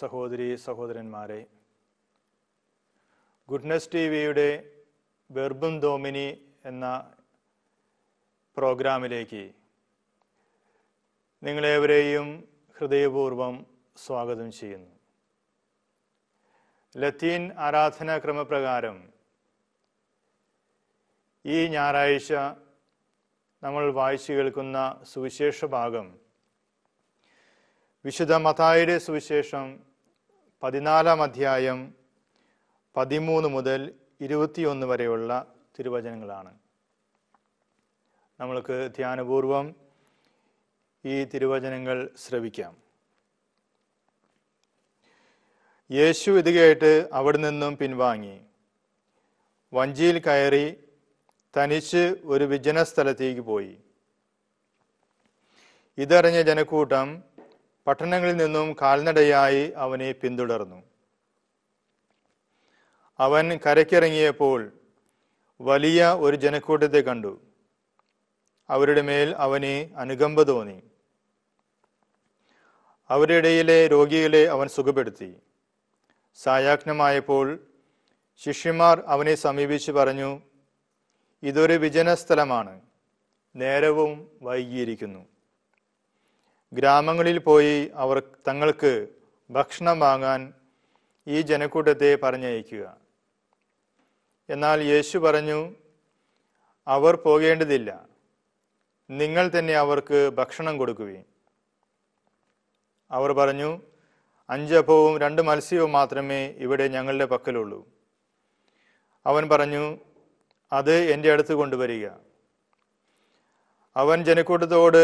സഹോദരി സഹോദരന്മാരെ goodness T വിയുടെ ബെർബും ദോമിനി എന്ന പ്രോഗ്രാമിലേക്ക് നിങ്ങളേവരെയും ഹൃദയപൂർവം സ്വാഗതം ചെയ്യുന്നു ലത്തീൻ ക്രമപ്രകാരം ഈ ഞായറാഴ്ച നമ്മൾ വായിച്ചു കേൾക്കുന്ന സുവിശേഷ ഭാഗം വിശുദ്ധ മതായുടെ സുവിശേഷം പതിനാലാം അധ്യായം പതിമൂന്ന് മുതൽ ഇരുപത്തിയൊന്ന് വരെയുള്ള തിരുവചനങ്ങളാണ് നമ്മൾക്ക് ധ്യാനപൂർവം ഈ തിരുവചനങ്ങൾ ശ്രവിക്കാം യേശു ഇത് കേട്ട് അവിടെ നിന്നും പിൻവാങ്ങി വഞ്ചിയിൽ കയറി തനിച്ച് ഒരു വിജന സ്ഥലത്തേക്ക് പോയി ഇതറിഞ്ഞ ജനക്കൂട്ടം പട്ടണങ്ങളിൽ നിന്നും കാൽനടയായി അവനെ പിന്തുടർന്നു അവൻ കരയ്ക്കിറങ്ങിയപ്പോൾ വലിയ ഒരു ജനക്കൂട്ടത്തെ കണ്ടു അവരുടെ മേൽ അവന് അനുകമ്പ തോന്നി അവരുടെ രോഗികളെ അവൻ സുഖപ്പെടുത്തി സായാജ്ഞമായപ്പോൾ ശിഷ്യന്മാർ അവനെ സമീപിച്ച് പറഞ്ഞു ഇതൊരു വിജന സ്ഥലമാണ് നേരവും വൈകിയിരിക്കുന്നു ഗ്രാമങ്ങളിൽ പോയി അവർ തങ്ങൾക്ക് ഭക്ഷണം വാങ്ങാൻ ഈ ജനക്കൂട്ടത്തെ പറഞ്ഞയക്കുക എന്നാൽ യേശു പറഞ്ഞു അവർ പോകേണ്ടതില്ല നിങ്ങൾ തന്നെ അവർക്ക് ഭക്ഷണം കൊടുക്കുകയും അവർ പറഞ്ഞു അഞ്ചപ്പവും രണ്ട് മത്സ്യവും മാത്രമേ ഇവിടെ ഞങ്ങളുടെ പക്കലുള്ളൂ അവൻ പറഞ്ഞു അത് എൻ്റെ അടുത്ത് കൊണ്ടുവരിക അവൻ ജനക്കൂട്ടത്തോട്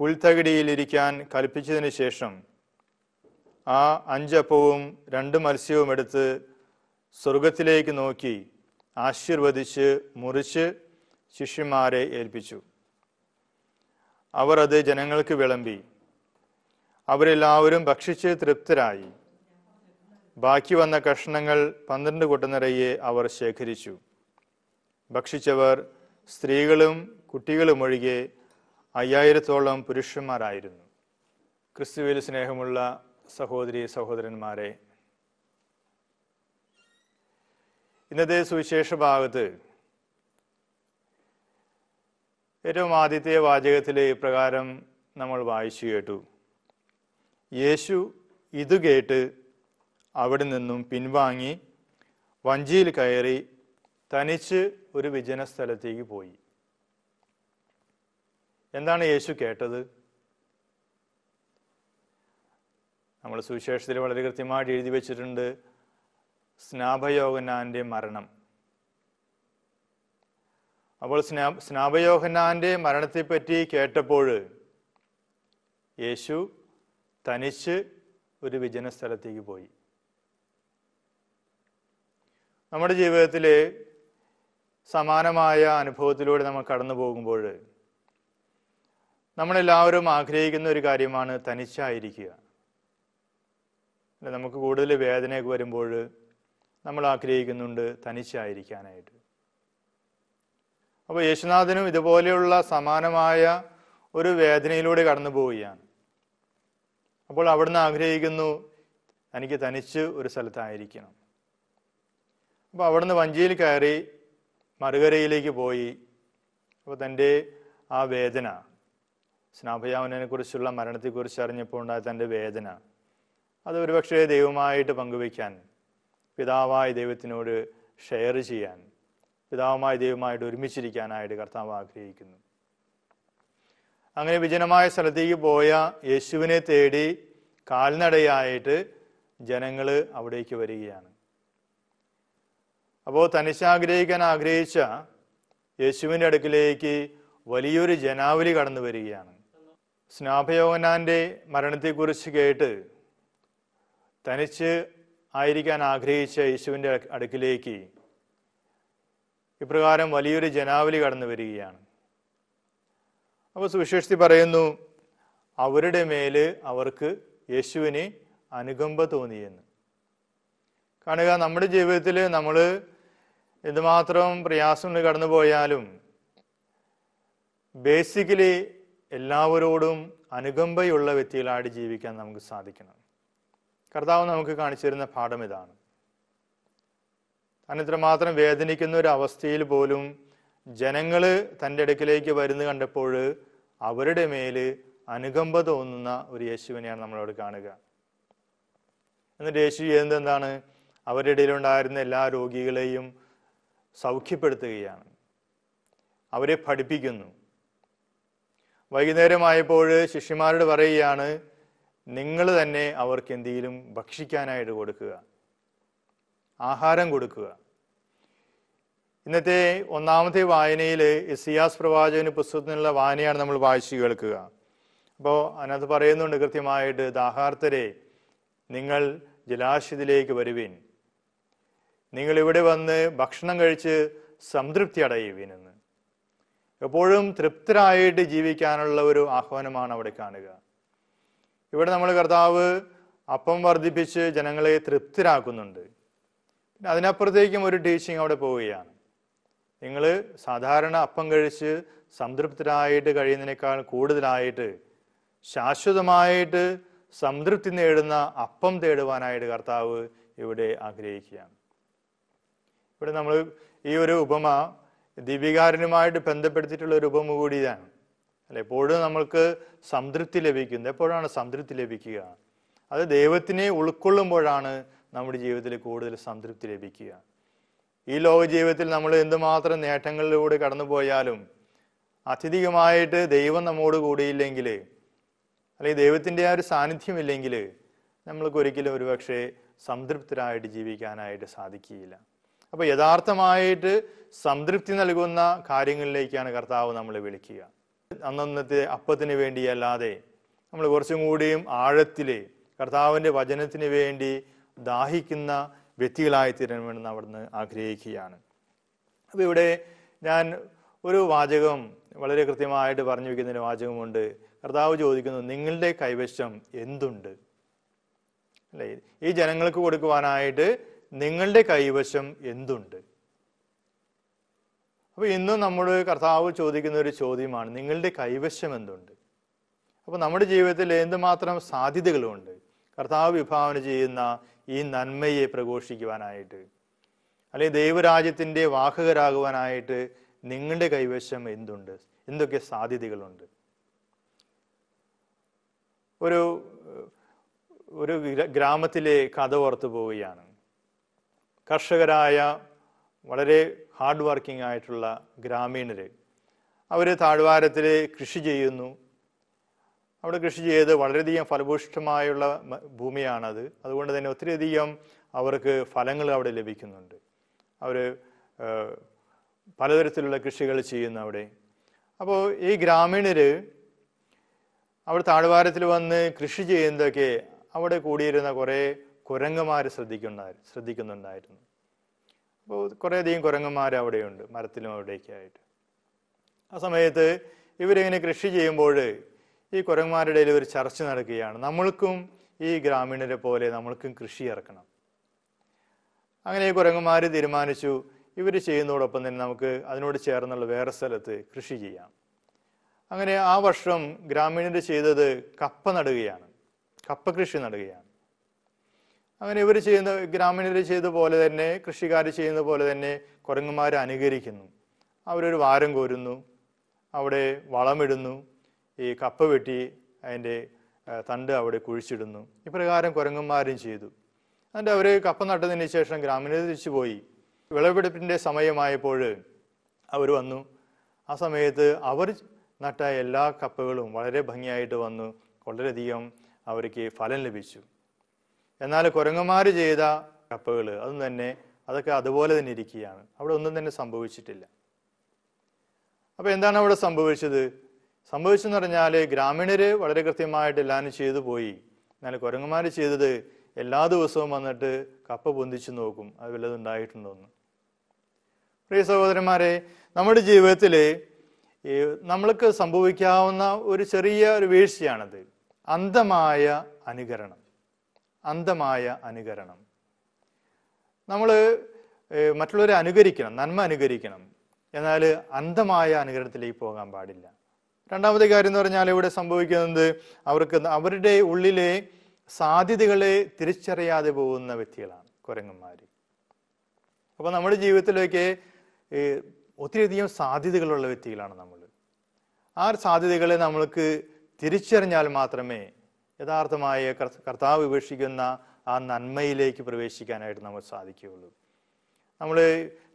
പുൽത്തകിടിയിലിരിക്കാൻ കൽപ്പിച്ചതിന് ശേഷം ആ അഞ്ചപ്പവും രണ്ട് മത്സ്യവും എടുത്ത് സ്വർഗത്തിലേക്ക് നോക്കി ആശീർവദിച്ച് മുറിച്ച് ശിഷ്യന്മാരെ ഏൽപ്പിച്ചു അവർ അത് ജനങ്ങൾക്ക് വിളമ്പി അവരെല്ലാവരും ഭക്ഷിച്ച് തൃപ്തരായി ബാക്കി വന്ന കഷ്ണങ്ങൾ പന്ത്രണ്ട് കൂട്ടനിറയെ അവർ ശേഖരിച്ചു ഭക്ഷിച്ചവർ സ്ത്രീകളും കുട്ടികളും ഒഴികെ അയ്യായിരത്തോളം പുരുഷന്മാരായിരുന്നു ക്രിസ്തുവിൽ സ്നേഹമുള്ള സഹോദരി സഹോദരന്മാരെ ഇന്നത്തെ സുവിശേഷ ഭാഗത്ത് ഏറ്റവും ആദ്യത്തെ വാചകത്തിൽ ഇപ്രകാരം നമ്മൾ വായിച്ചു കേട്ടു യേശു ഇത് കേട്ട് അവിടെ നിന്നും പിൻവാങ്ങി വഞ്ചിയിൽ കയറി തനിച്ച് ഒരു വിജന സ്ഥലത്തേക്ക് പോയി എന്താണ് യേശു കേട്ടത് നമ്മൾ സുവിശേഷത്തിൽ വളരെ കൃത്യമായിട്ട് എഴുതി വെച്ചിട്ടുണ്ട് സ്നാപയോഗനാന്റെ മരണം അപ്പോൾ സ്നാ സ്നാപയോഹനാന്റെ മരണത്തെപ്പറ്റി കേട്ടപ്പോൾ യേശു തനിച്ച് ഒരു വിജന സ്ഥലത്തേക്ക് പോയി നമ്മുടെ ജീവിതത്തിലെ സമാനമായ അനുഭവത്തിലൂടെ നമ്മൾ കടന്നു പോകുമ്പോൾ നമ്മളെല്ലാവരും ആഗ്രഹിക്കുന്ന ഒരു കാര്യമാണ് തനിച്ചായിരിക്കുക നമുക്ക് കൂടുതൽ വേദനയൊക്കെ വരുമ്പോൾ നമ്മൾ ആഗ്രഹിക്കുന്നുണ്ട് തനിച്ചായിരിക്കാനായിട്ട് അപ്പോൾ യേശുനാഥനും ഇതുപോലെയുള്ള സമാനമായ ഒരു വേദനയിലൂടെ കടന്നു പോവുകയാണ് അപ്പോൾ അവിടുന്ന് ആഗ്രഹിക്കുന്നു എനിക്ക് തനിച്ച് ഒരു സ്ഥലത്തായിരിക്കണം അപ്പോൾ അവിടുന്ന് വഞ്ചിയിൽ കയറി മറുകരയിലേക്ക് പോയി അപ്പോൾ തൻ്റെ ആ വേദന സ്നാഭയാമനെ കുറിച്ചുള്ള മരണത്തെക്കുറിച്ച് അറിഞ്ഞപ്പോൾ ഉണ്ടായ തൻ്റെ വേദന അത് ഒരുപക്ഷെ ദൈവമായിട്ട് പങ്കുവയ്ക്കാൻ പിതാവായ ദൈവത്തിനോട് ഷെയർ ചെയ്യാൻ പിതാവുമായ ദൈവമായിട്ട് ഒരുമിച്ചിരിക്കാനായിട്ട് കർത്താവ് ആഗ്രഹിക്കുന്നു അങ്ങനെ വിജനമായ സ്ഥലത്തേക്ക് പോയ യേശുവിനെ തേടി കാൽനടയായിട്ട് ജനങ്ങൾ അവിടേക്ക് വരികയാണ് അപ്പോൾ തനിച്ചാഗ്രഹിക്കാൻ ആഗ്രഹിച്ച യേശുവിൻ്റെ അടുക്കിലേക്ക് വലിയൊരു ജനാവലി കടന്നു വരികയാണ് സ്നാപയോഹനാൻ്റെ മരണത്തെക്കുറിച്ച് കേട്ട് തനിച്ച് ആയിരിക്കാൻ ആഗ്രഹിച്ച യേശുവിൻ്റെ അടുക്കിലേക്ക് ഇപ്രകാരം വലിയൊരു ജനാവലി കടന്നു വരികയാണ് അപ്പോൾ സുവിശേഷി പറയുന്നു അവരുടെ മേല് അവർക്ക് യേശുവിന് അനുകമ്പ തോന്നിയെന്ന് കാണുക നമ്മുടെ ജീവിതത്തിൽ നമ്മൾ എന്തുമാത്രം പ്രയാസങ്ങൾ കടന്നു പോയാലും ബേസിക്കലി എല്ലാവരോടും അനുകമ്പയുള്ള വ്യക്തികളായിട്ട് ജീവിക്കാൻ നമുക്ക് സാധിക്കണം കർത്താവ് നമുക്ക് കാണിച്ചു തരുന്ന പാഠം ഇതാണ് താൻ ഇത്രമാത്രം വേദനിക്കുന്ന ഒരു അവസ്ഥയിൽ പോലും ജനങ്ങൾ തൻ്റെ അടുക്കിലേക്ക് വരുന്നു കണ്ടപ്പോൾ അവരുടെ മേൽ അനുകമ്പ തോന്നുന്ന ഒരു യേശുവിനെയാണ് നമ്മളോട് കാണുക എന്നിട്ട് യേശു ചെയ്യുന്നത് എന്താണ് അവരുടെ ഇടയിലുണ്ടായിരുന്ന എല്ലാ രോഗികളെയും സൗഖ്യപ്പെടുത്തുകയാണ് അവരെ പഠിപ്പിക്കുന്നു വൈകുന്നേരമായപ്പോൾ ശിഷ്യന്മാരോട് പറയുകയാണ് നിങ്ങൾ തന്നെ അവർക്ക് എന്തെങ്കിലും ഭക്ഷിക്കാനായിട്ട് കൊടുക്കുക ആഹാരം കൊടുക്കുക ഇന്നത്തെ ഒന്നാമത്തെ വായനയിൽ ഇസിയാസ് പ്രവാചകന് പുസ്തകത്തിനുള്ള വായനയാണ് നമ്മൾ വായിച്ചു കേൾക്കുക അപ്പോൾ അതിനകത്ത് പറയുന്നുണ്ട് കൃത്യമായിട്ട് ദാഹാർത്തരെ നിങ്ങൾ ജലാശയത്തിലേക്ക് വരുവീൻ നിങ്ങൾ ഇവിടെ വന്ന് ഭക്ഷണം കഴിച്ച് സംതൃപ്തി അടയുവീനെന്ന് എപ്പോഴും തൃപ്തരായിട്ട് ജീവിക്കാനുള്ള ഒരു ആഹ്വാനമാണ് അവിടെ കാണുക ഇവിടെ നമ്മൾ കർത്താവ് അപ്പം വർദ്ധിപ്പിച്ച് ജനങ്ങളെ തൃപ്തരാക്കുന്നുണ്ട് പിന്നെ അതിനപ്പുറത്തേക്കും ഒരു ടീച്ചിങ് അവിടെ പോവുകയാണ് നിങ്ങൾ സാധാരണ അപ്പം കഴിച്ച് സംതൃപ്തരായിട്ട് കഴിയുന്നതിനേക്കാൾ കൂടുതലായിട്ട് ശാശ്വതമായിട്ട് സംതൃപ്തി നേടുന്ന അപ്പം തേടുവാനായിട്ട് കർത്താവ് ഇവിടെ ആഗ്രഹിക്കുകയാണ് ഇവിടെ നമ്മൾ ഈ ഒരു ഉപമ ദീപികാരനുമായിട്ട് ബന്ധപ്പെടുത്തിയിട്ടുള്ള ഒരു ഉപമ കൂടി ഇതാണ് എപ്പോഴും നമ്മൾക്ക് സംതൃപ്തി ലഭിക്കുന്നത് എപ്പോഴാണ് സംതൃപ്തി ലഭിക്കുക അത് ദൈവത്തിനെ ഉൾക്കൊള്ളുമ്പോഴാണ് നമ്മുടെ ജീവിതത്തിൽ കൂടുതൽ സംതൃപ്തി ലഭിക്കുക ഈ ലോക ജീവിതത്തിൽ നമ്മൾ എന്തുമാത്രം നേട്ടങ്ങളിലൂടെ കടന്നു പോയാലും അത്യധികമായിട്ട് ദൈവം നമ്മോട് കൂടിയില്ലെങ്കിൽ അല്ലെങ്കിൽ ദൈവത്തിൻ്റെ ആ ഒരു ഇല്ലെങ്കിൽ നമ്മൾക്ക് ഒരിക്കലും ഒരുപക്ഷെ സംതൃപ്തരായിട്ട് ജീവിക്കാനായിട്ട് സാധിക്കുകയില്ല അപ്പോൾ യഥാർത്ഥമായിട്ട് സംതൃപ്തി നൽകുന്ന കാര്യങ്ങളിലേക്കാണ് കർത്താവ് നമ്മൾ വിളിക്കുക അന്നന്നത്തെ അപ്പത്തിന് വേണ്ടിയല്ലാതെ നമ്മൾ കുറച്ചും കൂടിയും ആഴത്തിൽ കർത്താവിൻ്റെ വചനത്തിന് വേണ്ടി ദാഹിക്കുന്ന വ്യക്തികളായി തീരണമെന്ന് അവിടുന്ന് ആഗ്രഹിക്കുകയാണ് അപ്പോൾ ഇവിടെ ഞാൻ ഒരു വാചകം വളരെ കൃത്യമായിട്ട് പറഞ്ഞു വയ്ക്കുന്നൊരു വാചകമുണ്ട് കർത്താവ് ചോദിക്കുന്നു നിങ്ങളുടെ കൈവശം എന്തുണ്ട് അല്ലേ ഈ ജനങ്ങൾക്ക് കൊടുക്കുവാനായിട്ട് നിങ്ങളുടെ കൈവശം എന്തുണ്ട് അപ്പോൾ ഇന്നും നമ്മൾ കർത്താവ് ചോദിക്കുന്ന ഒരു ചോദ്യമാണ് നിങ്ങളുടെ കൈവശം എന്തുണ്ട് അപ്പോൾ നമ്മുടെ ജീവിതത്തിൽ എന്തുമാത്രം സാധ്യതകളുണ്ട് കർത്താവ് വിഭാവന ചെയ്യുന്ന ഈ നന്മയെ പ്രഘോഷിക്കുവാനായിട്ട് അല്ലെങ്കിൽ ദൈവരാജ്യത്തിന്റെ വാഹകരാകുവാനായിട്ട് നിങ്ങളുടെ കൈവശം എന്തുണ്ട് എന്തൊക്കെ സാധ്യതകളുണ്ട് ഒരു ഒരു ഗ്രാമത്തിലെ കഥ ഓർത്തു പോവുകയാണ് കർഷകരായ വളരെ ഹാർഡ് വർക്കിംഗ് ആയിട്ടുള്ള ഗ്രാമീണർ അവർ താഴ്വാരത്തിൽ കൃഷി ചെയ്യുന്നു അവിടെ കൃഷി ചെയ്ത് വളരെയധികം ഫലഭൂഷ്ടമായുള്ള ഭൂമിയാണത് അതുകൊണ്ട് തന്നെ ഒത്തിരിയധികം അവർക്ക് ഫലങ്ങൾ അവിടെ ലഭിക്കുന്നുണ്ട് അവർ പലതരത്തിലുള്ള കൃഷികൾ ചെയ്യുന്നു അവിടെ അപ്പോൾ ഈ ഗ്രാമീണർ അവിടെ താഴ്വാരത്തിൽ വന്ന് കൃഷി ചെയ്യുന്നതൊക്കെ അവിടെ കൂടിയിരുന്ന കുറേ കുരങ്ങുമാർ ശ്രദ്ധിക്കുന്ന ശ്രദ്ധിക്കുന്നുണ്ടായിരുന്നു അപ്പോൾ കുറേയധികം കുരങ്ങന്മാർ അവിടെയുണ്ട് മരത്തിലും അവിടേക്കായിട്ട് ആ സമയത്ത് ഇവരിങ്ങനെ കൃഷി ചെയ്യുമ്പോൾ ഈ കുരങ്ങന്മാരുടെ ഇടയിൽ ഒരു ചർച്ച നടക്കുകയാണ് നമ്മൾക്കും ഈ ഗ്രാമീണരെ പോലെ നമ്മൾക്കും കൃഷി ഇറക്കണം അങ്ങനെ ഈ കുരങ്ങന്മാർ തീരുമാനിച്ചു ഇവർ ചെയ്യുന്നതോടൊപ്പം തന്നെ നമുക്ക് അതിനോട് ചേർന്നുള്ള വേറെ സ്ഥലത്ത് കൃഷി ചെയ്യാം അങ്ങനെ ആ വർഷം ഗ്രാമീണർ ചെയ്തത് കപ്പ നടുകയാണ് കപ്പ കൃഷി നടുകയാണ് അങ്ങനെ ഇവർ ചെയ്യുന്ന ഗ്രാമീണർ ചെയ്ത പോലെ തന്നെ കൃഷിക്കാർ ചെയ്യുന്ന പോലെ തന്നെ കുരങ്ങന്മാരെ അനുകരിക്കുന്നു അവരൊരു വാരം കോരുന്നു അവിടെ വളമിടുന്നു ഈ കപ്പ വെട്ടി അതിൻ്റെ തണ്ട് അവിടെ കുഴിച്ചിടുന്നു ഇപ്രകാരം കുരങ്ങന്മാരും ചെയ്തു എന്നിട്ട് അവർ കപ്പ നട്ടതിന് ശേഷം ഗ്രാമീണർ തിരിച്ചു പോയി വിളവെടുപ്പിൻ്റെ സമയമായപ്പോൾ അവർ വന്നു ആ സമയത്ത് അവർ നട്ട എല്ലാ കപ്പകളും വളരെ ഭംഗിയായിട്ട് വന്നു വളരെയധികം അവർക്ക് ഫലം ലഭിച്ചു എന്നാൽ കുരങ്ങന്മാർ ചെയ്ത കപ്പകൾ അതും തന്നെ അതൊക്കെ അതുപോലെ തന്നെ ഇരിക്കുകയാണ് അവിടെ ഒന്നും തന്നെ സംഭവിച്ചിട്ടില്ല അപ്പോൾ എന്താണ് അവിടെ സംഭവിച്ചത് സംഭവിച്ചെന്ന് പറഞ്ഞാൽ ഗ്രാമീണർ വളരെ കൃത്യമായിട്ട് എല്ലാവരും ചെയ്തു പോയി എന്നാൽ കുരങ്ങന്മാർ ചെയ്തത് എല്ലാ ദിവസവും വന്നിട്ട് കപ്പ പൊന്തിച്ചു നോക്കും അത് വല്ലതും ഉണ്ടായിട്ടുണ്ടോന്ന് പ്രിയ സഹോദരന്മാരെ നമ്മുടെ ജീവിതത്തിൽ നമ്മൾക്ക് സംഭവിക്കാവുന്ന ഒരു ചെറിയ ഒരു വീഴ്ചയാണത് അന്ധമായ അനുകരണം അന്ധമായ അനുകരണം നമ്മൾ മറ്റുള്ളവരെ അനുകരിക്കണം നന്മ അനുകരിക്കണം എന്നാൽ അന്ധമായ അനുകരണത്തിലേക്ക് പോകാൻ പാടില്ല രണ്ടാമത്തെ കാര്യം എന്ന് പറഞ്ഞാൽ ഇവിടെ സംഭവിക്കുന്നത് അവർക്ക് അവരുടെ ഉള്ളിലെ സാധ്യതകളെ തിരിച്ചറിയാതെ പോകുന്ന വ്യക്തികളാണ് കുരങ്ങന്മാർ അപ്പോൾ നമ്മുടെ ജീവിതത്തിലേക്ക് ഒത്തിരിയധികം സാധ്യതകളുള്ള വ്യക്തികളാണ് നമ്മൾ ആ സാധ്യതകളെ നമ്മൾക്ക് തിരിച്ചറിഞ്ഞാൽ മാത്രമേ യഥാർത്ഥമായ കർത്താവ് ഉപേക്ഷിക്കുന്ന ആ നന്മയിലേക്ക് പ്രവേശിക്കാനായിട്ട് നമുക്ക് സാധിക്കുകയുള്ളൂ നമ്മൾ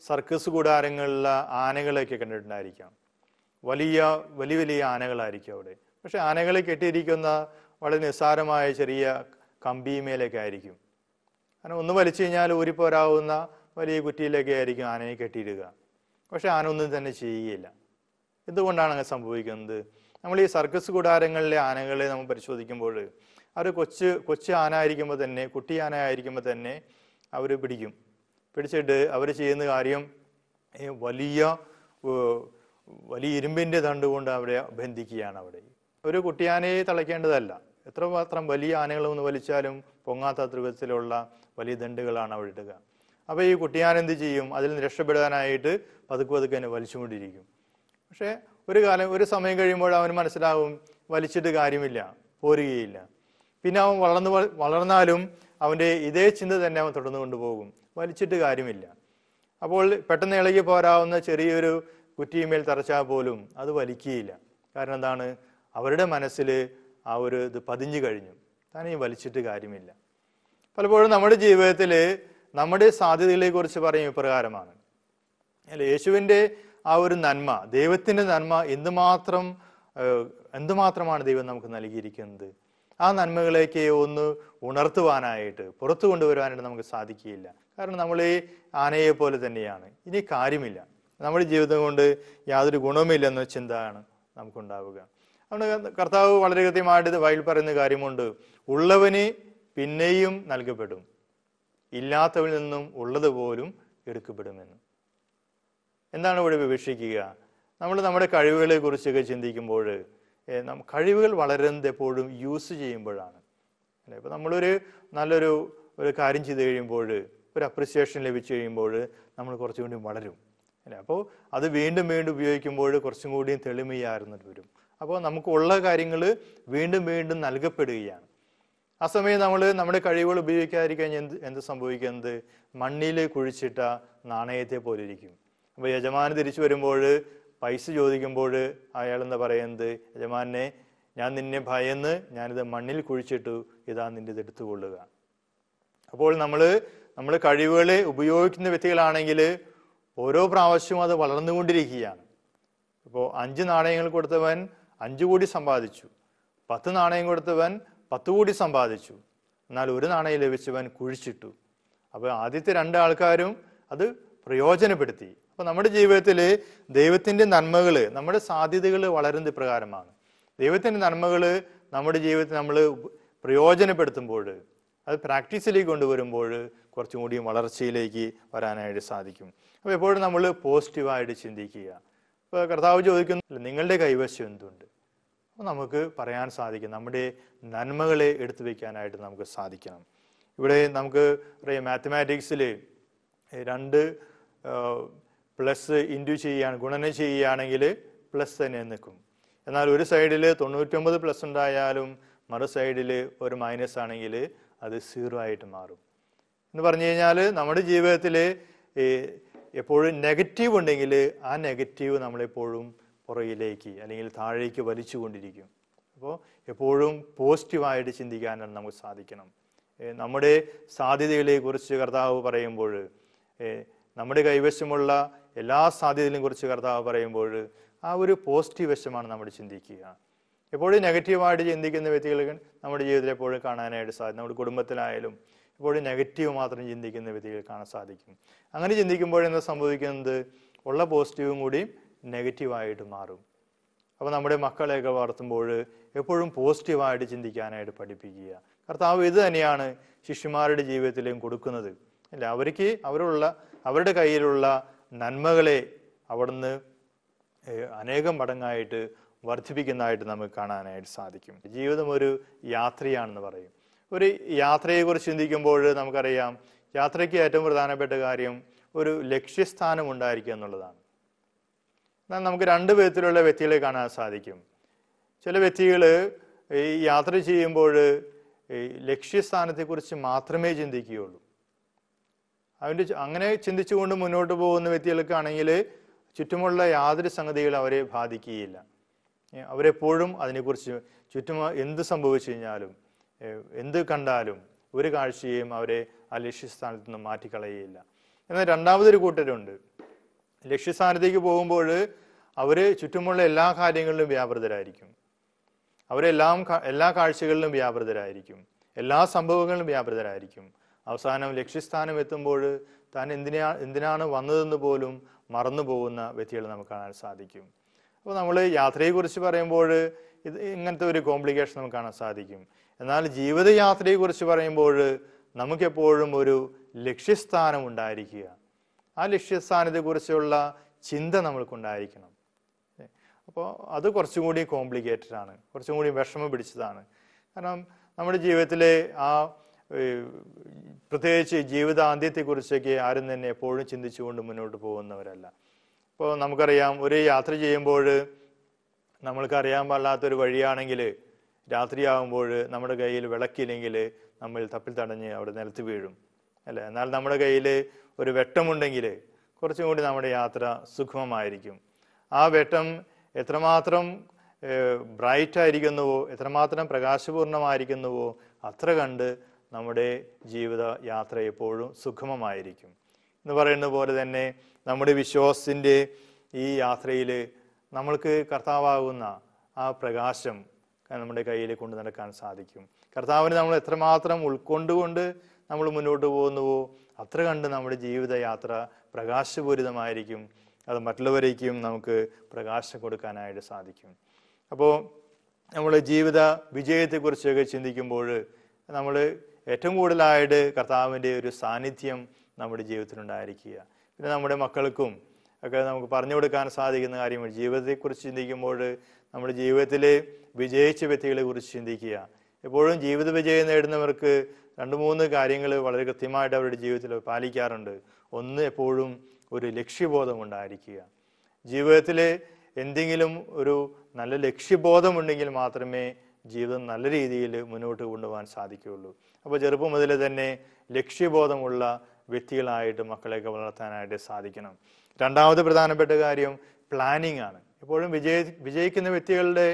സർക്കസ് കൂടാരങ്ങളിലെ ആനകളെയൊക്കെ കണ്ടിട്ടുണ്ടായിരിക്കാം വലിയ വലിയ വലിയ ആനകളായിരിക്കും അവിടെ പക്ഷെ ആനകളെ കെട്ടിയിരിക്കുന്ന വളരെ നിസ്സാരമായ ചെറിയ കമ്പിമേലൊക്കെ ആയിരിക്കും കാരണം ഒന്ന് വലിച്ചു കഴിഞ്ഞാൽ ഊരിപ്പോരാവുന്ന വലിയ കുറ്റിയിലൊക്കെ ആയിരിക്കും ആനയെ കെട്ടിയിടുക പക്ഷെ ആന ഒന്നും തന്നെ ചെയ്യുകയില്ല എന്തുകൊണ്ടാണ് അങ്ങനെ സംഭവിക്കുന്നത് നമ്മൾ ഈ സർക്കസ് കൂടാരങ്ങളിലെ ആനകളെ നമ്മൾ പരിശോധിക്കുമ്പോൾ അവർ കൊച്ച് കൊച്ചു ആന ആയിരിക്കുമ്പോൾ തന്നെ കുട്ടി ആന ആയിരിക്കുമ്പോൾ തന്നെ അവർ പിടിക്കും പിടിച്ചിട്ട് അവർ ചെയ്യുന്ന കാര്യം വലിയ വലിയ ഇരുമ്പിൻ്റെ തണ്ട് കൊണ്ട് അവരെ ബന്ധിക്കുകയാണ് അവിടെ ഒരു കുട്ടിയാനയെ തളയ്ക്കേണ്ടതല്ല എത്രമാത്രം വലിയ ആനകളൊന്ന് വലിച്ചാലും പൊങ്ങാത്ത ധ്രുവത്തിലുള്ള വലിയ ദണ്ടുകളാണ് അവിടെ ഇടുക അപ്പോൾ ഈ കുട്ടിയാനെന്ത് ചെയ്യും അതിൽ നിന്ന് രക്ഷപ്പെടാനായിട്ട് പതുക്കെ പതുക്കെ തന്നെ വലിച്ചുകൊണ്ടിരിക്കും പക്ഷേ ഒരു കാലം ഒരു സമയം കഴിയുമ്പോൾ അവന് മനസ്സിലാവും വലിച്ചിട്ട് കാര്യമില്ല പോരുകയില്ല പിന്നെ അവൻ വളർന്നു വളർന്നാലും അവൻ്റെ ഇതേ ചിന്ത തന്നെ അവൻ തുടർന്നു കൊണ്ടുപോകും വലിച്ചിട്ട് കാര്യമില്ല അപ്പോൾ പെട്ടെന്ന് ഇളകി പോരാവുന്ന ചെറിയൊരു കുറ്റിയുമേൽ തറച്ചാൽ പോലും അത് വലിക്കുകയില്ല കാരണം എന്താണ് അവരുടെ മനസ്സിൽ ആ ഒരു ഇത് പതിഞ്ഞു കഴിഞ്ഞു താൻ വലിച്ചിട്ട് കാര്യമില്ല പലപ്പോഴും നമ്മുടെ ജീവിതത്തിൽ നമ്മുടെ കുറിച്ച് പറയും ഇപ്രകാരമാണ് അല്ല യേശുവിൻ്റെ ആ ഒരു നന്മ ദൈവത്തിൻ്റെ നന്മ എന്തുമാത്രം എന്തുമാത്രമാണ് ദൈവം നമുക്ക് നൽകിയിരിക്കുന്നത് ആ നന്മകളേക്ക് ഒന്ന് ഉണർത്തുവാനായിട്ട് പുറത്തു കൊണ്ടുവരുവാനായിട്ട് നമുക്ക് സാധിക്കുകയില്ല കാരണം നമ്മൾ ഈ ആനയെ പോലെ തന്നെയാണ് ഇനി കാര്യമില്ല നമ്മുടെ ജീവിതം കൊണ്ട് യാതൊരു ഗുണവുമില്ലെന്ന ആണ് നമുക്കുണ്ടാവുക അതുകൊണ്ട് കർത്താവ് വളരെ കൃത്യമായിട്ട് വയൽ പറയുന്ന കാര്യമുണ്ട് ഉള്ളവന് പിന്നെയും നൽകപ്പെടും ഇല്ലാത്തവനിൽ നിന്നും ഉള്ളത് പോലും എടുക്കപ്പെടുമെന്ന് എന്താണ് ഇവിടെ വിവക്ഷിക്കുക നമ്മൾ നമ്മുടെ കഴിവുകളെ കുറിച്ചൊക്കെ ചിന്തിക്കുമ്പോൾ കഴിവുകൾ വളരുന്നത് എപ്പോഴും യൂസ് ചെയ്യുമ്പോഴാണ് അല്ലേ ഇപ്പോൾ നമ്മളൊരു നല്ലൊരു ഒരു കാര്യം ചെയ്ത് കഴിയുമ്പോൾ ഒരു അപ്രിസിയേഷൻ ലഭിച്ചു കഴിയുമ്പോൾ നമ്മൾ കുറച്ചും കൂടി വളരും അല്ലേ അപ്പോൾ അത് വീണ്ടും വീണ്ടും ഉപയോഗിക്കുമ്പോൾ കുറച്ചും കൂടി തെളിമയായിരുന്നിട്ട് വരും അപ്പോൾ നമുക്കുള്ള കാര്യങ്ങൾ വീണ്ടും വീണ്ടും നൽകപ്പെടുകയാണ് ആ സമയം നമ്മൾ നമ്മുടെ കഴിവുകൾ ഉപയോഗിക്കാതിരിക്കാൻ എന്ത് എന്ത് സംഭവിക്കുന്നത് മണ്ണിൽ കുഴിച്ചിട്ട നാണയത്തെ പോലിരിക്കും അപ്പൊ യജമാന് തിരിച്ചു വരുമ്പോൾ പൈസ ചോദിക്കുമ്പോൾ അയാൾ എന്താ പറയുന്നത് യജമാനെ ഞാൻ നിന്നെ ഭയന്ന് ഞാനിത് മണ്ണിൽ കുഴിച്ചിട്ടു ഇതാ നിന്റെ ഇത് എടുത്തുകൊള്ളുക അപ്പോൾ നമ്മൾ നമ്മൾ കഴിവുകൾ ഉപയോഗിക്കുന്ന വ്യക്തികളാണെങ്കിൽ ഓരോ പ്രാവശ്യവും അത് വളർന്നുകൊണ്ടിരിക്കുകയാണ് ഇപ്പോൾ അഞ്ച് നാണയങ്ങൾ കൊടുത്തവൻ അഞ്ച് കോടി സമ്പാദിച്ചു പത്ത് നാണയം കൊടുത്തവൻ പത്ത് കോടി സമ്പാദിച്ചു എന്നാൽ ഒരു നാണയം ലഭിച്ചവൻ കുഴിച്ചിട്ടു അപ്പോൾ ആദ്യത്തെ രണ്ട് ആൾക്കാരും അത് പ്രയോജനപ്പെടുത്തി അപ്പോൾ നമ്മുടെ ജീവിതത്തിൽ ദൈവത്തിന്റെ നന്മകൾ നമ്മുടെ സാധ്യതകൾ വളരുന്നത് ഇപ്രകാരമാണ് ദൈവത്തിന്റെ നന്മകൾ നമ്മുടെ ജീവിതത്തിൽ നമ്മൾ പ്രയോജനപ്പെടുത്തുമ്പോൾ അത് പ്രാക്ടീസിലേക്ക് കൊണ്ടുവരുമ്പോൾ കുറച്ചും കൂടി വളർച്ചയിലേക്ക് വരാനായിട്ട് സാധിക്കും അപ്പോൾ എപ്പോഴും നമ്മൾ പോസിറ്റീവായിട്ട് ചിന്തിക്കുക ഇപ്പോൾ കർത്താവ് ചോദിക്കുന്നു നിങ്ങളുടെ കൈവശം എന്തുണ്ട് അപ്പോൾ നമുക്ക് പറയാൻ സാധിക്കും നമ്മുടെ നന്മകളെ എടുത്തു വയ്ക്കാനായിട്ട് നമുക്ക് സാധിക്കണം ഇവിടെ നമുക്ക് മാത്തമാറ്റിക്സിൽ രണ്ട് പ്ലസ് ഇൻറ്റു ചെയ്യുകയാണ് ഗുണനം ചെയ്യുകയാണെങ്കിൽ പ്ലസ് തന്നെ നിൽക്കും എന്നാൽ ഒരു സൈഡിൽ തൊണ്ണൂറ്റൊമ്പത് പ്ലസ് ഉണ്ടായാലും മറു സൈഡിൽ ഒരു മൈനസ് ആണെങ്കിൽ അത് സീറോ ആയിട്ട് മാറും എന്ന് പറഞ്ഞു കഴിഞ്ഞാൽ നമ്മുടെ ജീവിതത്തിൽ എപ്പോഴും നെഗറ്റീവ് ഉണ്ടെങ്കിൽ ആ നെഗറ്റീവ് നമ്മളെപ്പോഴും പുറകിലേക്ക് അല്ലെങ്കിൽ താഴേക്ക് വലിച്ചുകൊണ്ടിരിക്കും അപ്പോൾ എപ്പോഴും പോസിറ്റീവായിട്ട് ചിന്തിക്കാനാണ് നമുക്ക് സാധിക്കണം നമ്മുടെ സാധ്യതകളെക്കുറിച്ച് കർത്താവ് പറയുമ്പോൾ നമ്മുടെ കൈവശമുള്ള എല്ലാ സാധ്യതയിലും കുറിച്ച് കർത്താവ് പറയുമ്പോൾ ആ ഒരു പോസിറ്റീവ് വശമാണ് നമ്മൾ ചിന്തിക്കുക എപ്പോഴും നെഗറ്റീവായിട്ട് ചിന്തിക്കുന്ന വ്യക്തികൾക്ക് നമ്മുടെ ജീവിതത്തിൽ എപ്പോഴും കാണാനായിട്ട് സാധിക്കും നമ്മുടെ കുടുംബത്തിലായാലും എപ്പോഴും നെഗറ്റീവ് മാത്രം ചിന്തിക്കുന്ന വ്യക്തികൾ കാണാൻ സാധിക്കും അങ്ങനെ ചിന്തിക്കുമ്പോഴെന്താ സംഭവിക്കുന്നത് ഉള്ള പോസിറ്റീവും കൂടി നെഗറ്റീവായിട്ട് മാറും അപ്പോൾ നമ്മുടെ മക്കളെയൊക്കെ വളർത്തുമ്പോൾ എപ്പോഴും പോസിറ്റീവായിട്ട് ചിന്തിക്കാനായിട്ട് പഠിപ്പിക്കുക കർത്താവ് ഇത് തന്നെയാണ് ശിശുമാരുടെ ജീവിതത്തിലും കൊടുക്കുന്നത് അല്ല അവർക്ക് അവരുള്ള അവരുടെ കയ്യിലുള്ള നന്മകളെ അവിടുന്ന് അനേകം മടങ്ങായിട്ട് വർദ്ധിപ്പിക്കുന്നതായിട്ട് നമുക്ക് കാണാനായിട്ട് സാധിക്കും ജീവിതം ഒരു യാത്രയാണെന്ന് പറയും ഒരു യാത്രയെക്കുറിച്ച് ചിന്തിക്കുമ്പോൾ നമുക്കറിയാം യാത്രയ്ക്ക് ഏറ്റവും പ്രധാനപ്പെട്ട കാര്യം ഒരു ലക്ഷ്യസ്ഥാനം ഉണ്ടായിരിക്കുക എന്നുള്ളതാണ് എന്നാൽ നമുക്ക് രണ്ട് വിധത്തിലുള്ള വ്യക്തികളെ കാണാൻ സാധിക്കും ചില വ്യക്തികൾ ഈ യാത്ര ചെയ്യുമ്പോൾ ലക്ഷ്യസ്ഥാനത്തെക്കുറിച്ച് മാത്രമേ ചിന്തിക്കുകയുള്ളൂ അവൻ്റെ അങ്ങനെ ചിന്തിച്ചുകൊണ്ട് മുന്നോട്ട് പോകുന്ന വ്യക്തികൾക്കാണെങ്കിൽ ചുറ്റുമുള്ള യാതൊരു സംഗതികൾ അവരെ ബാധിക്കുകയില്ല അവരെപ്പോഴും അതിനെക്കുറിച്ച് ചുറ്റും എന്ത് സംഭവിച്ചു കഴിഞ്ഞാലും എന്ത് കണ്ടാലും ഒരു കാഴ്ചയും അവരെ ആ ലക്ഷ്യസ്ഥാനത്ത് നിന്ന് മാറ്റിക്കളയുകയില്ല എന്നാൽ രണ്ടാമതൊരു കൂട്ടരുണ്ട് ലക്ഷ്യസ്ഥാനത്തേക്ക് പോകുമ്പോൾ അവർ ചുറ്റുമുള്ള എല്ലാ കാര്യങ്ങളിലും വ്യാപൃതരായിരിക്കും അവരെല്ലാം എല്ലാ കാഴ്ചകളിലും വ്യാപൃതരായിരിക്കും എല്ലാ സംഭവങ്ങളിലും വ്യാപൃതരായിരിക്കും അവസാനം ലക്ഷ്യസ്ഥാനം എത്തുമ്പോൾ താൻ എന്തിനാ എന്തിനാണ് വന്നതെന്ന് പോലും മറന്നു പോകുന്ന വ്യക്തികൾ നമുക്ക് കാണാൻ സാധിക്കും അപ്പോൾ നമ്മൾ യാത്രയെക്കുറിച്ച് പറയുമ്പോൾ ഇത് ഇങ്ങനത്തെ ഒരു കോംപ്ലിക്കേഷൻ നമുക്ക് കാണാൻ സാധിക്കും എന്നാൽ ജീവിതയാത്രയെക്കുറിച്ച് പറയുമ്പോൾ നമുക്കെപ്പോഴും ഒരു ലക്ഷ്യസ്ഥാനം ഉണ്ടായിരിക്കുക ആ ലക്ഷ്യസ്ഥാനത്തെക്കുറിച്ചുള്ള ചിന്ത നമ്മൾക്കുണ്ടായിരിക്കണം അപ്പോൾ അത് കുറച്ചും കൂടി കോംപ്ലിക്കേറ്റഡ് ആണ് കുറച്ചും കൂടി വിഷമം പിടിച്ചതാണ് കാരണം നമ്മുടെ ജീവിതത്തിലെ ആ പ്രത്യേകിച്ച് ജീവിതാന്ത്യത്തെക്കുറിച്ചൊക്കെ ആരും തന്നെ എപ്പോഴും ചിന്തിച്ചുകൊണ്ട് മുന്നോട്ട് പോകുന്നവരല്ല ഇപ്പോൾ നമുക്കറിയാം ഒരു യാത്ര ചെയ്യുമ്പോൾ അറിയാൻ പാടില്ലാത്തൊരു വഴിയാണെങ്കിൽ രാത്രിയാകുമ്പോൾ നമ്മുടെ കയ്യിൽ വിളക്കില്ലെങ്കിൽ നമ്മൾ തപ്പിൽ തടഞ്ഞ് അവിടെ നിലത്ത് വീഴും അല്ല എന്നാൽ നമ്മുടെ കയ്യിൽ ഒരു വെട്ടമുണ്ടെങ്കിൽ കുറച്ചും കൂടി നമ്മുടെ യാത്ര സുഖമമായിരിക്കും ആ വെട്ടം എത്രമാത്രം ബ്രൈറ്റ് ആയിരിക്കുന്നുവോ എത്രമാത്രം പ്രകാശപൂർണമായിരിക്കുന്നുവോ അത്ര കണ്ട് നമ്മുടെ ജീവിത യാത്ര എപ്പോഴും സുഖമമായിരിക്കും എന്ന് പറയുന്ന പോലെ തന്നെ നമ്മുടെ വിശ്വാസത്തിൻ്റെ ഈ യാത്രയിൽ നമ്മൾക്ക് കർത്താവാകുന്ന ആ പ്രകാശം നമ്മുടെ കയ്യിൽ കൊണ്ടു നടക്കാൻ സാധിക്കും കർത്താവിന് നമ്മൾ എത്രമാത്രം ഉൾക്കൊണ്ടുകൊണ്ട് നമ്മൾ മുന്നോട്ട് പോകുന്നുവോ അത്ര കണ്ട് നമ്മുടെ ജീവിതയാത്ര പ്രകാശപൂരിതമായിരിക്കും അത് മറ്റുള്ളവരേക്കും നമുക്ക് പ്രകാശം കൊടുക്കാനായിട്ട് സാധിക്കും അപ്പോൾ നമ്മൾ ജീവിത വിജയത്തെക്കുറിച്ചൊക്കെ ചിന്തിക്കുമ്പോൾ നമ്മൾ ഏറ്റവും കൂടുതലായിട്ട് കർത്താവിൻ്റെ ഒരു സാന്നിധ്യം നമ്മുടെ ജീവിതത്തിലുണ്ടായിരിക്കുക പിന്നെ നമ്മുടെ മക്കൾക്കും ഒക്കെ നമുക്ക് പറഞ്ഞു കൊടുക്കാൻ സാധിക്കുന്ന കാര്യമാണ് ജീവിതത്തെക്കുറിച്ച് ചിന്തിക്കുമ്പോൾ നമ്മുടെ ജീവിതത്തിൽ വിജയിച്ച വ്യക്തികളെ കുറിച്ച് ചിന്തിക്കുക എപ്പോഴും ജീവിത വിജയം നേടുന്നവർക്ക് രണ്ട് മൂന്ന് കാര്യങ്ങൾ വളരെ കൃത്യമായിട്ട് അവരുടെ ജീവിതത്തിൽ പാലിക്കാറുണ്ട് ഒന്ന് എപ്പോഴും ഒരു ലക്ഷ്യബോധം ഉണ്ടായിരിക്കുക ജീവിതത്തിൽ എന്തെങ്കിലും ഒരു നല്ല ലക്ഷ്യബോധമുണ്ടെങ്കിൽ മാത്രമേ ജീവിതം നല്ല രീതിയിൽ മുന്നോട്ട് കൊണ്ടുപോകാൻ സാധിക്കുകയുള്ളൂ അപ്പോൾ ചെറുപ്പം മുതൽ തന്നെ ലക്ഷ്യബോധമുള്ള വ്യക്തികളായിട്ട് മക്കളെയൊക്കെ വളർത്താനായിട്ട് സാധിക്കണം രണ്ടാമത് പ്രധാനപ്പെട്ട കാര്യം പ്ലാനിങ് ആണ് എപ്പോഴും വിജയ വിജയിക്കുന്ന വ്യക്തികളുടെ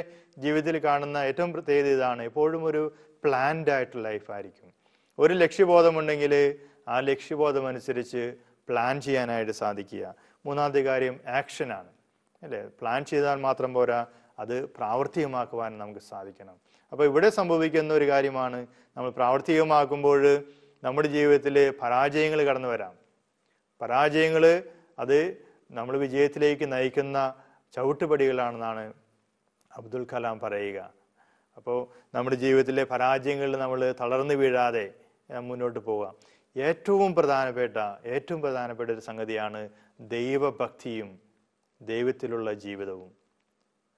ജീവിതത്തിൽ കാണുന്ന ഏറ്റവും പ്രത്യേകത ഇതാണ് എപ്പോഴും ഒരു പ്ലാൻഡ് ആയിട്ടുള്ള ലൈഫായിരിക്കും ഒരു ലക്ഷ്യബോധമുണ്ടെങ്കിൽ ആ ലക്ഷ്യബോധം അനുസരിച്ച് പ്ലാൻ ചെയ്യാനായിട്ട് സാധിക്കുക മൂന്നാമത്തെ കാര്യം ആക്ഷനാണ് അല്ലേ പ്ലാൻ ചെയ്താൽ മാത്രം പോരാ അത് പ്രാവർത്തികമാക്കുവാൻ നമുക്ക് സാധിക്കണം അപ്പോൾ ഇവിടെ സംഭവിക്കുന്ന ഒരു കാര്യമാണ് നമ്മൾ പ്രാവർത്തികമാക്കുമ്പോൾ നമ്മുടെ ജീവിതത്തിലെ പരാജയങ്ങൾ കടന്നു വരാം പരാജയങ്ങൾ അത് നമ്മൾ വിജയത്തിലേക്ക് നയിക്കുന്ന ചവിട്ടുപടികളാണെന്നാണ് അബ്ദുൽ കലാം പറയുക അപ്പോൾ നമ്മുടെ ജീവിതത്തിലെ പരാജയങ്ങളിൽ നമ്മൾ തളർന്നു വീഴാതെ മുന്നോട്ട് പോകാം ഏറ്റവും പ്രധാനപ്പെട്ട ഏറ്റവും പ്രധാനപ്പെട്ട ഒരു സംഗതിയാണ് ദൈവഭക്തിയും ദൈവത്തിലുള്ള ജീവിതവും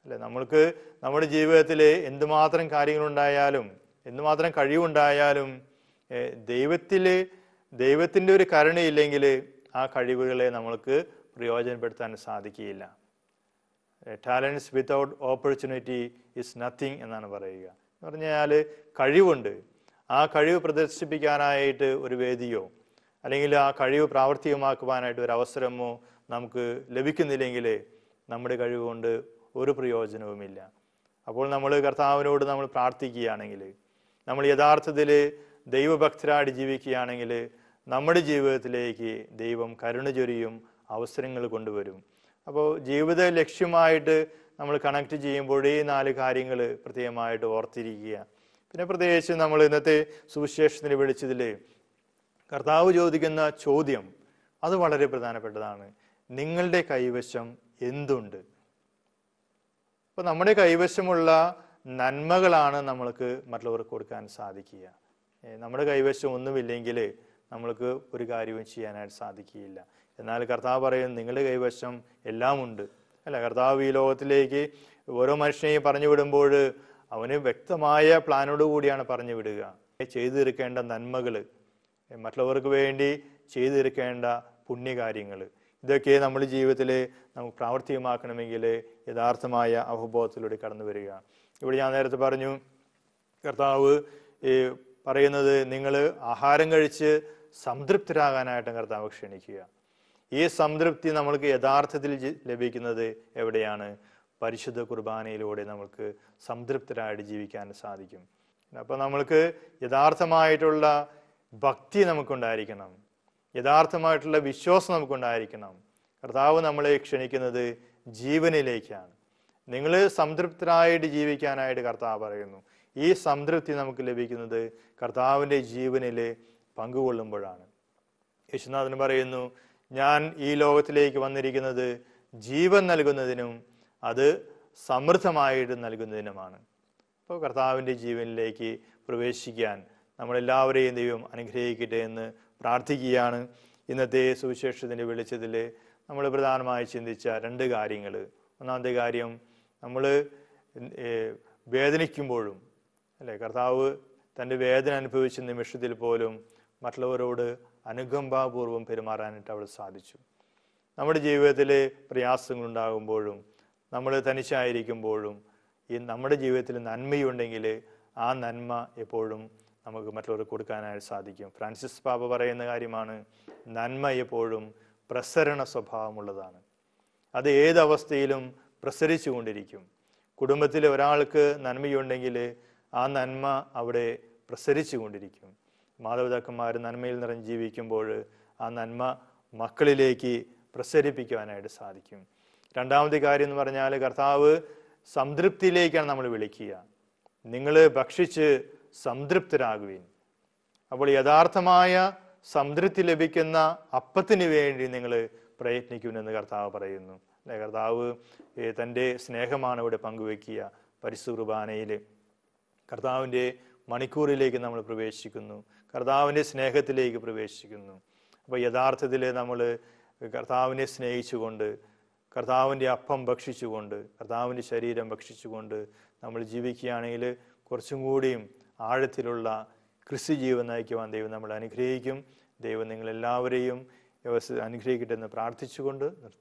അല്ലെ നമ്മൾക്ക് നമ്മുടെ ജീവിതത്തിൽ എന്തുമാത്രം കാര്യങ്ങളുണ്ടായാലും എന്തുമാത്രം കഴിവുണ്ടായാലും ദൈവത്തിൽ ദൈവത്തിൻ്റെ ഒരു കരുണയില്ലെങ്കിൽ ആ കഴിവുകളെ നമ്മൾക്ക് പ്രയോജനപ്പെടുത്താൻ സാധിക്കുകയില്ല talents without opportunity is nothing എന്നാണ് പറയുക എന്ന് പറഞ്ഞാൽ കഴിവുണ്ട് ആ കഴിവ് പ്രദർശിപ്പിക്കാനായിട്ട് ഒരു വേദിയോ അല്ലെങ്കിൽ ആ കഴിവ് പ്രാവർത്തികമാക്കുവാനായിട്ട് ഒരു അവസരമോ നമുക്ക് ലഭിക്കുന്നില്ലെങ്കിൽ നമ്മുടെ കഴിവ് കൊണ്ട് ഒരു പ്രയോജനവുമില്ല അപ്പോൾ നമ്മൾ കർത്താവിനോട് നമ്മൾ പ്രാർത്ഥിക്കുകയാണെങ്കിൽ നമ്മൾ യഥാർത്ഥത്തിൽ ദൈവഭക്തരായിട്ട് ജീവിക്കുകയാണെങ്കിൽ നമ്മുടെ ജീവിതത്തിലേക്ക് ദൈവം കരുണ ചൊരിയും അവസരങ്ങൾ കൊണ്ടുവരും അപ്പോൾ ജീവിത ലക്ഷ്യമായിട്ട് നമ്മൾ കണക്ട് ചെയ്യുമ്പോൾ ഈ നാല് കാര്യങ്ങൾ പ്രത്യേകമായിട്ട് ഓർത്തിരിക്കുക പിന്നെ പ്രത്യേകിച്ച് നമ്മൾ ഇന്നത്തെ സുവിശേഷത്തിന് വിളിച്ചതിൽ കർത്താവ് ചോദിക്കുന്ന ചോദ്യം അത് വളരെ പ്രധാനപ്പെട്ടതാണ് നിങ്ങളുടെ കൈവശം എന്തുണ്ട് അപ്പോൾ നമ്മുടെ കൈവശമുള്ള നന്മകളാണ് നമ്മൾക്ക് മറ്റുള്ളവർക്ക് കൊടുക്കാൻ സാധിക്കുക നമ്മുടെ കൈവശം ഒന്നുമില്ലെങ്കിൽ നമ്മൾക്ക് ഒരു കാര്യവും ചെയ്യാനായിട്ട് സാധിക്കുകയില്ല എന്നാൽ കർത്താവ് പറയും നിങ്ങളുടെ കൈവശം എല്ലാം ഉണ്ട് അല്ല കർത്താവ് ഈ ലോകത്തിലേക്ക് ഓരോ മനുഷ്യനെയും പറഞ്ഞു വിടുമ്പോൾ അവന് വ്യക്തമായ പ്ലാനോട് കൂടിയാണ് പറഞ്ഞു വിടുക ചെയ്തു തീർക്കേണ്ട നന്മകൾ മറ്റുള്ളവർക്ക് വേണ്ടി ചെയ്തു തീർക്കേണ്ട പുണ്യകാര്യങ്ങൾ ഇതൊക്കെ നമ്മുടെ ജീവിതത്തിൽ നമുക്ക് പ്രാവർത്തികമാക്കണമെങ്കിൽ യഥാർത്ഥമായ അവബോധത്തിലൂടെ കടന്നു വരികയാണ് ഇവിടെ ഞാൻ നേരത്തെ പറഞ്ഞു കർത്താവ് ഈ പറയുന്നത് നിങ്ങൾ ആഹാരം കഴിച്ച് സംതൃപ്തരാകാനായിട്ടും കർത്താവ് ക്ഷണിക്കുക ഈ സംതൃപ്തി നമ്മൾക്ക് യഥാർത്ഥത്തിൽ ലഭിക്കുന്നത് എവിടെയാണ് പരിശുദ്ധ കുർബാനയിലൂടെ നമുക്ക് സംതൃപ്തരായിട്ട് ജീവിക്കാൻ സാധിക്കും അപ്പോൾ നമ്മൾക്ക് യഥാർത്ഥമായിട്ടുള്ള ഭക്തി നമുക്കുണ്ടായിരിക്കണം യഥാർത്ഥമായിട്ടുള്ള വിശ്വാസം നമുക്കുണ്ടായിരിക്കണം കർത്താവ് നമ്മളെ ക്ഷണിക്കുന്നത് ജീവനിലേക്കാണ് നിങ്ങൾ സംതൃപ്തരായിട്ട് ജീവിക്കാനായിട്ട് കർത്താവ് പറയുന്നു ഈ സംതൃപ്തി നമുക്ക് ലഭിക്കുന്നത് കർത്താവിൻ്റെ ജീവനിൽ പങ്കുകൊള്ളുമ്പോഴാണ് യേശുനാഥൻ പറയുന്നു ഞാൻ ഈ ലോകത്തിലേക്ക് വന്നിരിക്കുന്നത് ജീവൻ നൽകുന്നതിനും അത് സമൃദ്ധമായിട്ട് നൽകുന്നതിനുമാണ് അപ്പോൾ കർത്താവിൻ്റെ ജീവനിലേക്ക് പ്രവേശിക്കാൻ നമ്മളെല്ലാവരെയും ദൈവം അനുഗ്രഹിക്കട്ടെ എന്ന് പ്രാർത്ഥിക്കുകയാണ് ഇന്നത്തെ സുവിശേഷത്തിൻ്റെ വെളിച്ചത്തിൽ നമ്മൾ പ്രധാനമായി ചിന്തിച്ച രണ്ട് കാര്യങ്ങൾ ഒന്നാമത്തെ കാര്യം നമ്മൾ വേദനിക്കുമ്പോഴും അല്ലേ കർത്താവ് തൻ്റെ വേദന അനുഭവിച്ച നിമിഷത്തിൽ പോലും മറ്റുള്ളവരോട് അനുകമ്പാപൂർവം പെരുമാറാനായിട്ട് അവൾ സാധിച്ചു നമ്മുടെ ജീവിതത്തിൽ പ്രയാസങ്ങളുണ്ടാകുമ്പോഴും നമ്മൾ തനിച്ചായിരിക്കുമ്പോഴും ഈ നമ്മുടെ ജീവിതത്തിൽ നന്മയുണ്ടെങ്കിൽ ആ നന്മ എപ്പോഴും നമുക്ക് മറ്റുള്ളവർക്ക് കൊടുക്കാനായിട്ട് സാധിക്കും ഫ്രാൻസിസ് പാപ്പ പറയുന്ന കാര്യമാണ് നന്മ എപ്പോഴും പ്രസരണ സ്വഭാവമുള്ളതാണ് അത് ഏതവസ്ഥയിലും പ്രസരിച്ചു കൊണ്ടിരിക്കും കുടുംബത്തിൽ ഒരാൾക്ക് നന്മയുണ്ടെങ്കിൽ ആ നന്മ അവിടെ പ്രസരിച്ചു കൊണ്ടിരിക്കും മാതാപിതാക്കന്മാർ നന്മയിൽ നിറഞ്ഞ് ജീവിക്കുമ്പോൾ ആ നന്മ മക്കളിലേക്ക് പ്രസരിപ്പിക്കുവാനായിട്ട് സാധിക്കും രണ്ടാമത്തെ കാര്യം എന്ന് പറഞ്ഞാൽ കർത്താവ് സംതൃപ്തിയിലേക്കാണ് നമ്മൾ വിളിക്കുക നിങ്ങൾ ഭക്ഷിച്ച് സംതൃപ്തരാകുവിൻ അപ്പോൾ യഥാർത്ഥമായ സംതൃപ്തി ലഭിക്കുന്ന അപ്പത്തിന് വേണ്ടി നിങ്ങൾ പ്രയത്നിക്കുമെന്ന് കർത്താവ് പറയുന്നു കർത്താവ് തൻ്റെ സ്നേഹമാണ് ഇവിടെ പങ്കുവെക്കുക പരിശുർബാനയിൽ കർത്താവിൻ്റെ മണിക്കൂറിലേക്ക് നമ്മൾ പ്രവേശിക്കുന്നു കർത്താവിൻ്റെ സ്നേഹത്തിലേക്ക് പ്രവേശിക്കുന്നു അപ്പോൾ യഥാർത്ഥത്തിൽ നമ്മൾ കർത്താവിനെ സ്നേഹിച്ചുകൊണ്ട് കർത്താവിൻ്റെ അപ്പം ഭക്ഷിച്ചുകൊണ്ട് കർത്താവിൻ്റെ ശരീരം ഭക്ഷിച്ചുകൊണ്ട് നമ്മൾ ജീവിക്കുകയാണെങ്കിൽ കുറച്ചും കൂടിയും ആഴത്തിലുള്ള ക്രിസ്തു ജീവൻ നയിക്കുവാൻ ദൈവം നമ്മൾ അനുഗ്രഹിക്കും ദൈവം നിങ്ങളെല്ലാവരെയും അനുഗ്രഹിക്കട്ടെ എന്ന് പ്രാർത്ഥിച്ചുകൊണ്ട്